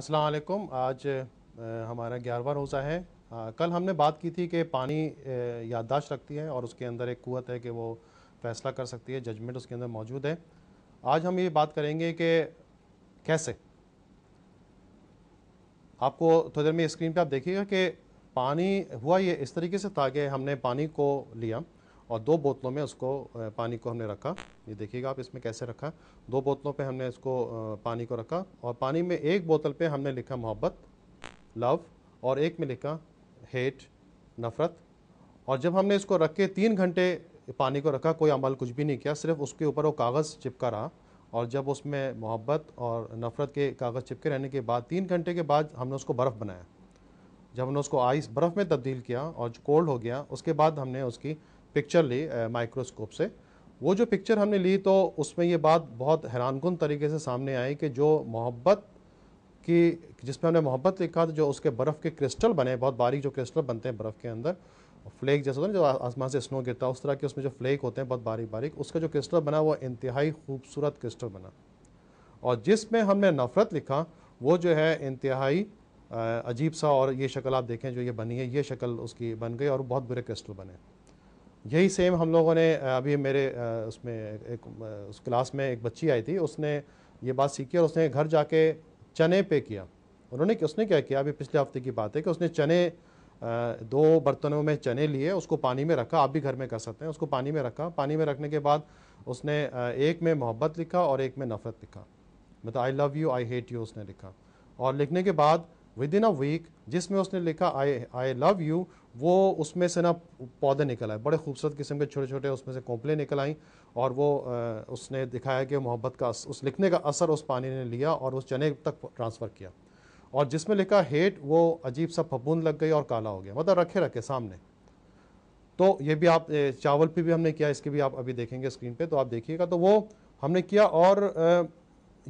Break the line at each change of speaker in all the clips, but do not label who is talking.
असलकुम आज हमारा ग्यारहवा रोज़ा है आ, कल हमने बात की थी कि पानी याददाश्त रखती है और उसके अंदर एक कुत है कि वो फैसला कर सकती है जजमेंट उसके अंदर मौजूद है आज हम ये बात करेंगे कि कैसे आपको थोड़ी देर में स्क्रीन पे आप देखिएगा कि पानी हुआ ये इस तरीके से था कि हमने पानी को लिया और दो बोतलों में उसको पानी को हमने रखा ये देखिएगा आप इसमें कैसे रखा दो बोतलों पे हमने इसको पानी को रखा और पानी में एक बोतल पे हमने लिखा मोहब्बत लव और एक में लिखा हेट नफ़रत और जब हमने इसको रख के तीन घंटे पानी को रखा कोई अमल कुछ भी नहीं किया सिर्फ उसके ऊपर वो कागज़ चिपका रहा और जब उसमें मोहब्बत और नफ़रत के कागज़ चिपके रहने के बाद तीन घंटे के बाद हमने उसको बर्फ़ बनाया जब हमने उसको आइस बर्फ़ में तब्दील किया और कोल्ड हो गया उसके बाद हमने उसकी पिक्चर ली माइक्रोस्कोप से वो जो पिक्चर हमने ली तो उसमें ये बात बहुत हैरानकुन तरीके से सामने आई कि जो मोहब्बत की जिसमें हमने मोहब्बत लिखा था जो उसके बर्फ़ के क्रिस्टल बने बहुत बारीक जो क्रिस्टल बनते हैं बर्फ़ के अंदर फ्लेक जैसा होता है जो आसमान से स्नो गिरता है उस तरह के उसमें जो फ्लेक होते हैं बहुत बारीक बारीक उसका जो क्रिस्टल बना वो इंतहाई खूबसूरत क्रिस्टल बना और जिसमें हमने नफ़रत लिखा वो जो है इंतहाई अजीब सा और ये शक्ल आप देखें जो ये बनी है ये शक्ल उसकी बन गई और बहुत बुरे क्रिस्टल बने यही सेम हम लोगों ने अभी मेरे उसमें एक उस क्लास में एक बच्ची आई थी उसने ये बात सीखी और उसने घर जाके चने पे किया उन्होंने उसने क्या किया अभी पिछले हफ्ते की बात है कि उसने चने दो बर्तनों में चने लिए उसको पानी में रखा आप भी घर में कर सकते हैं उसको पानी में रखा पानी में रखने के बाद उसने एक में मोहब्बत लिखा और एक में नफ़रत लिखा मतलब I love you I hate you उसने लिखा और लिखने के बाद विद इन अ वीक जिसमें उसने लिखा आई आई लव यू वो उसमें से ना पौधे निकल आए बड़े खूबसूरत किस्म के छोटे छोटे उसमें से कोंपले निकल आई और वो आ, उसने दिखाया कि मोहब्बत का उस लिखने का असर उस पानी ने लिया और उस चने तक ट्रांसफ़र किया और जिसमें लिखा हेट वो अजीब सा फपूंद लग गई और काला हो गया मतलब रखे रखे सामने तो ये भी आप चावल पे भी हमने किया इसके भी आप अभी देखेंगे स्क्रीन पे तो आप देखिएगा तो वो हमने किया और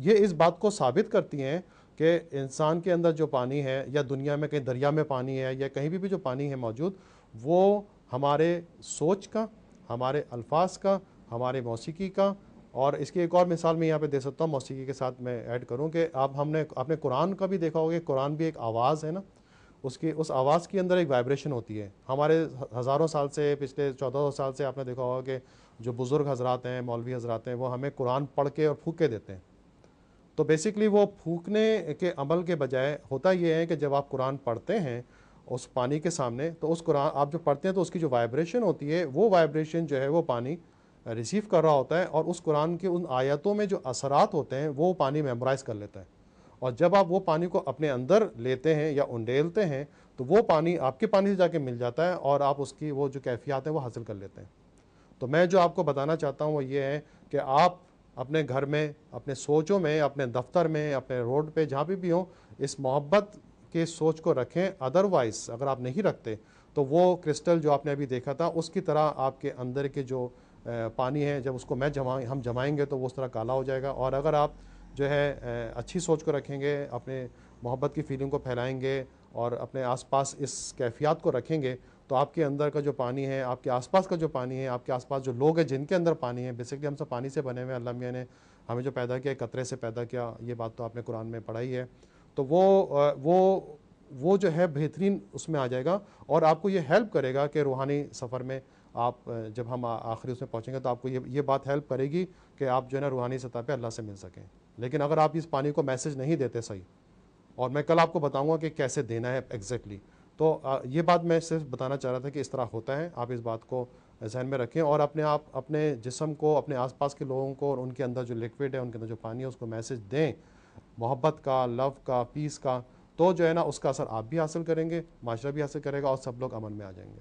ये इस बात को साबित करती हैं कि इंसान के अंदर जो पानी है या दुनिया में कहीं दरिया में पानी है या कहीं भी, भी जो पानी है मौजूद वो हमारे सोच का हमारे अल्फाज का हमारे मौसीकी का और इसकी एक और मिसाल मैं यहाँ पे दे सकता हूँ मौसीकी के साथ मैं ऐड करूँ कि आप हमने आपने कुरान का भी देखा होगा कुरान भी एक आवाज़ है ना उसकी उस आवाज़ के अंदर एक वाइब्रेशन होती है हमारे हज़ारों साल से पिछले चौदह सौ साल से आपने देखा होगा कि जो बुज़ुर्ग हजरात हैं मौलवी हजरात हैं वो हमें कुरान पढ़ के और फूक के देते हैं तो बेसिकली वो फूकने के अमल के बजाय होता ये है कि जब आप कुरान पढ़ते हैं उस पानी के सामने तो उस कुरान आप जो पढ़ते हैं तो उसकी जो वाइब्रेशन होती है वो वाइब्रेशन जो है वो पानी रिसीव कर रहा होता है और उस कुरान के उन आयतों में जो असरात होते हैं वो पानी मेमोराइज़ कर लेता है और जब आप वो पानी को अपने अंदर लेते हैं या उंडेलते हैं तो वो पानी आपके पानी से जाके मिल जाता है और आप उसकी वो जो कैफियात है वो हासिल कर लेते हैं तो मैं जो आपको बताना चाहता हूँ वो ये है कि आप अपने घर में अपने सोचों में अपने दफ्तर में अपने रोड पे जहाँ भी भी हो इस मोहब्बत के सोच को रखें अदरवाइज अगर आप नहीं रखते तो वो क्रिस्टल जो आपने अभी देखा था उसकी तरह आपके अंदर के जो पानी है जब उसको मैं जमा हम जमाएंगे तो वो उस तरह काला हो जाएगा और अगर आप जो है अच्छी सोच को रखेंगे अपने मोहब्बत की फीलिंग को फैलाएंगे और अपने आसपास इस कैफियत को रखेंगे तो आपके अंदर का जो पानी है आपके आसपास का जो पानी है आपके आसपास जो लोग हैं जिनके अंदर पानी है बेसिकली हम सब पानी से बने हुए अल्लाह ने हमें जो पैदा किया कतरे से पैदा किया ये बात तो आपने कुरान में पढ़ाई है तो वो वो वो जो है बेहतरीन उसमें आ जाएगा और आपको ये हेल्प करेगा कि रूहानी सफ़र में आप जब हम आखिरी उसमें पहुँचेंगे तो आपको ये ये बात हेल्प करेगी कि आप जो है ना रूहानी सतह पर अल्लाह से मिल सकें लेकिन अगर आप इस पानी को मैसेज नहीं देते सही और मैं कल आपको बताऊँगा कि कैसे देना है एग्जैक्टली exactly. तो ये बात मैं सिर्फ बताना चाह रहा था कि इस तरह होता है आप इस बात को जहन में रखें और अपने आप अपने जिसम को अपने आसपास के लोगों को और उनके अंदर जो लिक्विड है उनके अंदर जो पानी है उसको मैसेज दें मोहब्बत का लव का पीस का तो जो है ना उसका असर आप भी हासिल करेंगे माशरा भी हासिल करेगा और सब लोग अमन में आ जाएंगे